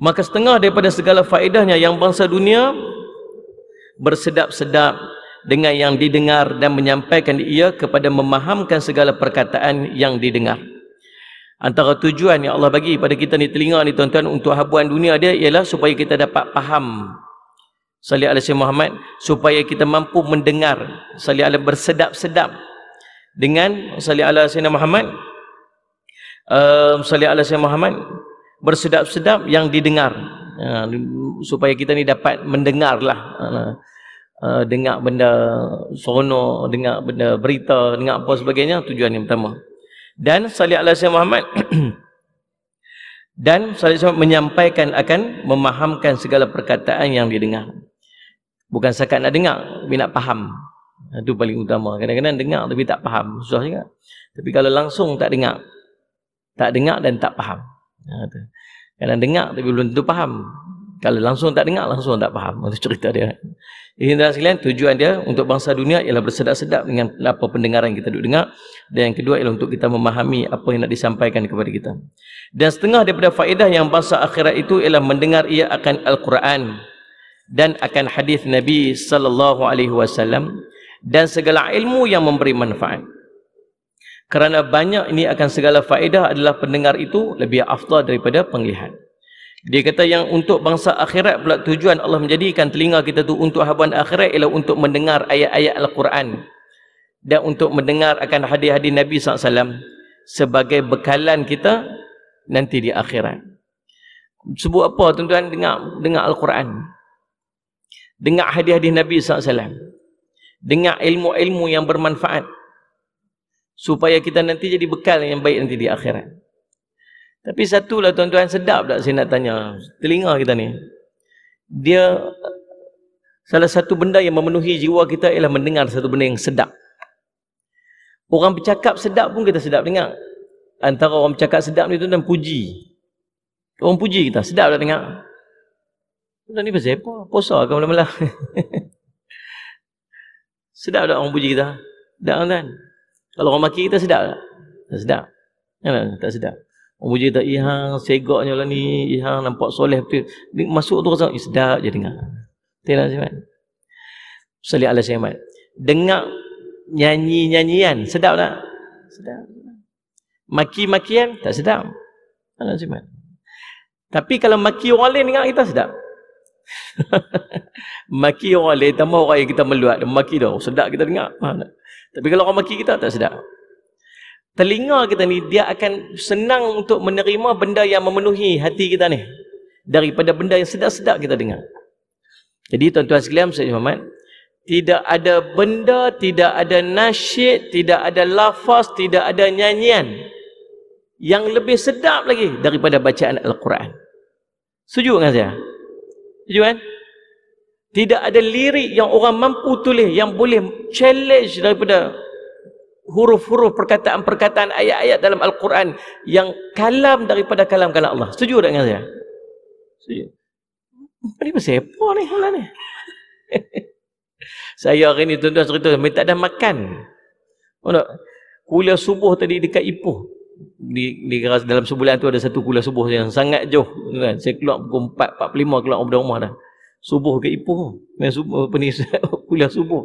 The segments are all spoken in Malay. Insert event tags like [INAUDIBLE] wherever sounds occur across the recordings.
maka setengah daripada segala faedahnya yang bangsa dunia bersedap-sedap dengan yang didengar dan menyampaikan ia kepada memahamkan segala perkataan yang didengar antara tujuan yang Allah bagi pada kita ni telinga ni tuan-tuan untuk habuan dunia dia ialah supaya kita dapat faham salih alaihi Muhammad supaya kita mampu mendengar salih alaihi bersedap-sedap dengan salih alaihi Muhammad um, salih alaihi Muhammad bersedap-sedap yang didengar ya, supaya kita ni dapat mendengar lah ha, ha, dengar benda sono, dengar benda berita dengar apa sebagainya tujuan yang pertama dan salih alaihi Muhammad [CLEARS THROAT] dan salih alaihi menyampaikan akan memahamkan segala perkataan yang didengar bukan sekadar nak dengar tapi nak faham itu ha, paling utama kadang-kadang dengar tapi tak faham susah juga tapi kalau langsung tak dengar tak dengar dan tak faham Ha, Kadang dengar tapi belum tentu faham. Kalau langsung tak dengar, langsung tak faham. Itu cerita dia. Ini dalam sekalian, tujuan dia untuk bangsa dunia ialah bersedap-sedap dengan apa pendengaran kita duduk dengar. Dan yang kedua ialah untuk kita memahami apa yang nak disampaikan kepada kita. Dan setengah daripada faedah yang bangsa akhirat itu ialah mendengar ia akan Al-Quran dan akan hadis Nabi sallallahu alaihi wasallam dan segala ilmu yang memberi manfaat kerana banyak ini akan segala faedah adalah pendengar itu lebih afdal daripada penglihat dia kata yang untuk bangsa akhirat pula tujuan Allah menjadikan telinga kita tu untuk haban akhirat ialah untuk mendengar ayat-ayat Al-Quran dan untuk mendengar akan hadis-hadis Nabi SAW sebagai bekalan kita nanti di akhirat. Sebut apa tuan-tuan dengar, dengar Al-Quran? Dengar hadis-hadis Nabi SAW? Dengar ilmu-ilmu yang bermanfaat? supaya kita nanti jadi bekal yang baik nanti di akhirat tapi satu lah tuan-tuan sedap tak saya nak tanya telinga kita ni dia salah satu benda yang memenuhi jiwa kita ialah mendengar satu benda yang sedap orang bercakap sedap pun kita sedap dengar antara orang bercakap sedap ni tuan-tuan puji orang puji kita sedap tak dengar tuan-tuan ni pasal apa? posa ke malam-malam [LAUGHS] sedap tak orang puji kita? tak tuan kalau orang maki kita sedap tak? Tak sedap. Ya, tak sedap. Orang puji tak ihang, segaknya lah ni, ihang nampak soleh betul. masuk tu rasa, eh, sedap je dengar. Tengah lah Syamad. Salih Allah Syamad. Dengar nyanyi-nyanyian, sedap tak? Sedap. Maki-makian, tak sedap. Tengok lah Syamad. Tapi kalau maki orang lain dengar kita sedap. [LAUGHS] maki orang lain, tambah orang yang kita meluat, maki dah, sedap kita dengar. Ha, tak? Tapi kalau orang maki kita tak sedap. Telinga kita ni dia akan senang untuk menerima benda yang memenuhi hati kita ni daripada benda yang sedap-sedap kita dengar. Jadi tuan-tuan sekalian, saya Muhammad, tidak ada benda, tidak ada nasyid, tidak ada lafaz, tidak ada nyanyian yang lebih sedap lagi daripada bacaan Al-Quran. Setuju dengan saya? Setuju kan? Eh? Tidak ada lirik yang orang mampu tulis yang boleh challenge daripada huruf-huruf perkataan-perkataan ayat-ayat dalam Al-Quran yang kalam daripada kalam-kalam Allah. Setuju tak dengan saya? Setuju. Apa ni bersepa ni? Hala [LAUGHS] ni. saya hari ni tuan-tuan cerita, saya tak ada makan. Mana? Kuliah subuh tadi dekat Ipoh. Di, di dalam sebulan tu ada satu kuliah subuh yang sangat jauh. Kan? Saya keluar pukul 4.45 keluar dari rumah dah subuh ke ipoh main subuh apa ni [LAUGHS] kuliah subuh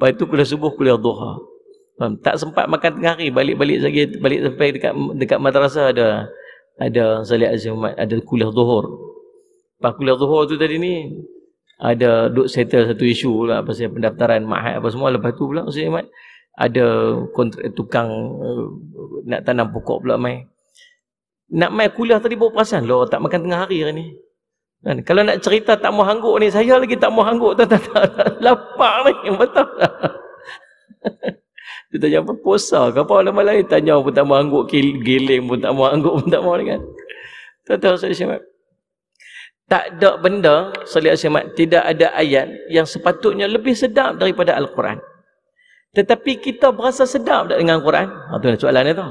lepas tu kuliah subuh kuliah duha Faham? tak sempat makan tengah hari balik-balik lagi balik sampai dekat dekat madrasah ada ada salat azim ada kuliah zuhur lepas kuliah zuhur tu tadi ni ada duk settle satu isu lah pasal pendaftaran mahat apa semua lepas tu pula Ustaz Ahmad ada kontrak tukang eh, nak tanam pokok pula mai nak mai kuliah tadi baru perasan lah tak makan tengah hari hari ni Kan? Kalau nak cerita tak mau hangguk ni, saya lagi tak mau hangguk. Tak, tak, tak, [LAUGHS] Lapar ni, betul. [LAUGHS] Dia tanya apa? Puasa ke apa? Lama lain tanya pun tak mau hangguk. Giling pun tak mau hangguk pun tak mau ni kan? Tuan-tuan, saya syamat. Tak ada benda, saya syamat, tidak ada ayat yang sepatutnya lebih sedap daripada Al-Quran. Tetapi kita berasa sedap dengan Al-Quran? Ha, tu lah soalan dia tu.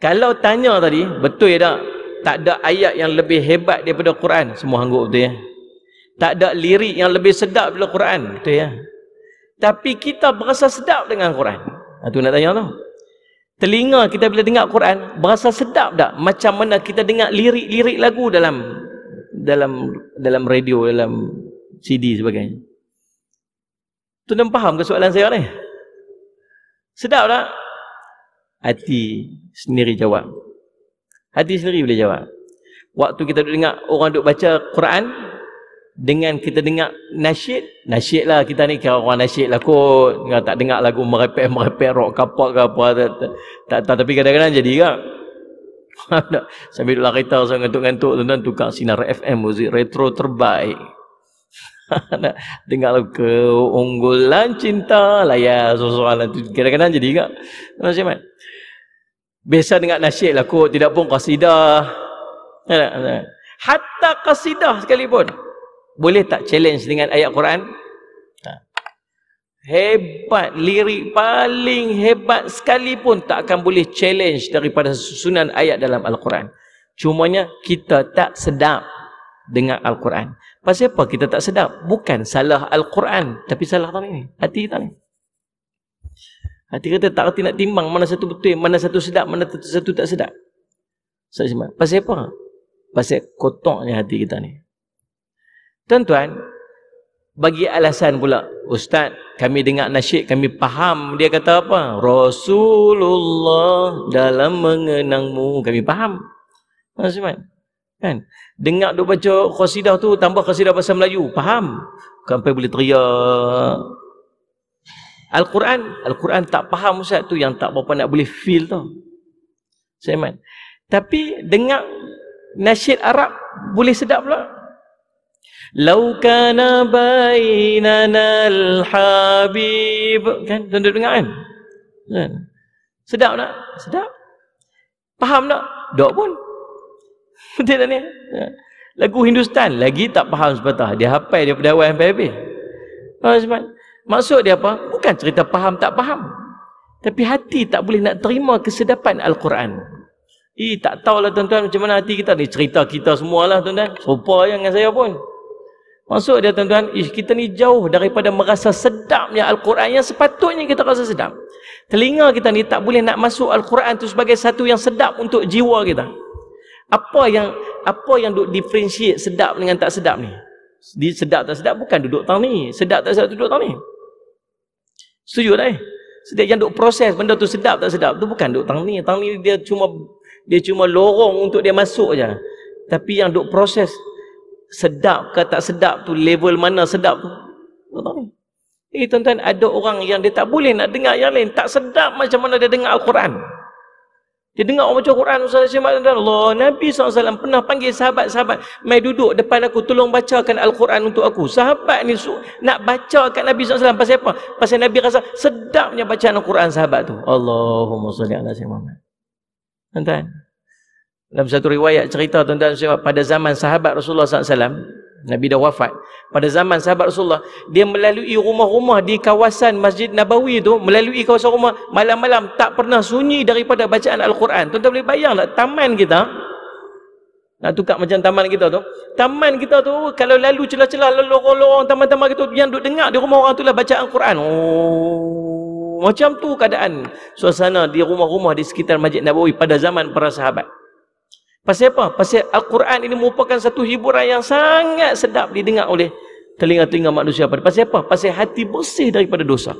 Kalau tanya tadi, betul ya tak? tak ada ayat yang lebih hebat daripada Quran semua hanggu betul ya tak ada lirik yang lebih sedap daripada Quran betul ya tapi kita berasa sedap dengan Quran itu ha, nak tanya tu telinga kita bila dengar Quran berasa sedap tak macam mana kita dengar lirik-lirik lagu dalam dalam dalam radio dalam CD sebagainya tu nak faham ke soalan saya ni sedap tak hati sendiri jawab Hati sendiri boleh jawab. Waktu kita duduk dengar orang duduk baca Quran dengan kita dengar nasyid, nasyid lah kita ni kalau orang nasyid lah kot. Dengar, tak dengar lagu merepek-merepek rock kapak ke apa. Tak, tak, tak, tak tapi kadang-kadang jadi kan. [LAUGHS] Sambil duduk lah kereta saya ngantuk-ngantuk tuan-tuan tukar sinar FM muzik retro terbaik. Nak [LAUGHS] dengar lagu keunggulan cinta lah ya soalan nanti kadang-kadang jadi kan. Masih mana? Biasa dengar nasyid lah kot, tidak pun kasidah. Kan kan Hatta kasidah sekalipun. Boleh tak challenge dengan ayat Quran? Hebat lirik paling hebat sekalipun tak akan boleh challenge daripada susunan ayat dalam Al-Quran. Cumanya kita tak sedap dengan Al-Quran. Pasal apa kita tak sedap? Bukan salah Al-Quran tapi salah tangan ini. Hati kita ni. Hati kata tak reti nak timbang mana satu betul, mana satu sedap, mana satu, satu tak sedap. Saya cuma, pasal apa? Pasal kotoknya hati kita ni. Tuan-tuan, bagi alasan pula, Ustaz, kami dengar nasyid, kami faham dia kata apa? Rasulullah dalam mengenangmu. Kami faham. Maksudnya, kan? Dengar dia baca khasidah tu, tambah khasidah bahasa Melayu. Faham? Sampai boleh teriak. Al-Quran, Al-Quran tak faham Ustaz tu yang tak berapa nak boleh feel tu. main. Tapi dengar nasyid Arab boleh sedap pula. Lau kana bainana al-habib. Kan? Tentu dengar kan? kan? Sedap tak? Sedap. Faham tak? Tak pun. Betul tak ni? Lagu Hindustan lagi tak faham sepatah. Dia hafal daripada awal sampai habis. Faham sepatah? Maksud dia apa? Bukan cerita faham tak faham. Tapi hati tak boleh nak terima kesedapan Al-Quran. Eh, tak tahulah tuan-tuan macam mana hati kita ni. Cerita kita semua lah tuan-tuan. Serupa yang dengan saya pun. Maksud dia tuan-tuan, ish, kita ni jauh daripada merasa sedapnya Al-Quran yang sepatutnya kita rasa sedap. Telinga kita ni tak boleh nak masuk Al-Quran tu sebagai satu yang sedap untuk jiwa kita. Apa yang apa yang duk differentiate sedap dengan tak sedap ni? Di sedap tak sedap bukan duduk tang ni. Sedap tak sedap duduk tang ni. Setuju tak eh? Setiap yang duk proses benda tu sedap tak sedap tu bukan duk tangni. Tangni dia cuma dia cuma lorong untuk dia masuk aja. Tapi yang duk proses sedap ke tak sedap tu level mana sedap tu? Tak tahu. Eh tuan-tuan ada orang yang dia tak boleh nak dengar yang lain. Tak sedap macam mana dia dengar Al-Quran. Dia dengar orang baca Quran Ustaz Syekh Allah Nabi SAW pernah panggil sahabat-sahabat Mai duduk depan aku Tolong bacakan Al-Quran untuk aku Sahabat ni su- nak bacakan Nabi SAW Pasal apa? Pasal Nabi rasa sedapnya bacaan Al-Quran sahabat tu Allahumma salli ala Syekh Muhammad Tuan-tuan Dalam satu riwayat cerita tuan-tuan Pada zaman sahabat Rasulullah SAW Nabi dah wafat pada zaman sahabat Rasulullah dia melalui rumah-rumah di kawasan Masjid Nabawi tu melalui kawasan rumah malam-malam tak pernah sunyi daripada bacaan Al-Quran tuan-tuan boleh bayang tak taman kita nak tukar macam taman kita tu taman kita tu kalau lalu celah-celah lorong-lorong taman-taman kita yang duduk dengar di rumah orang tu lah bacaan Al-Quran oh macam tu keadaan suasana di rumah-rumah di sekitar Masjid Nabawi pada zaman para sahabat Pasal apa? Pasal Al-Quran ini merupakan satu hiburan yang sangat sedap didengar oleh telinga-telinga manusia. Pasal apa? Pasal hati bersih daripada dosa.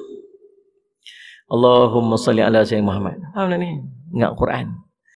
Allahumma salli ala sayyidina Muhammad. Faham tak ni? Ingat Quran.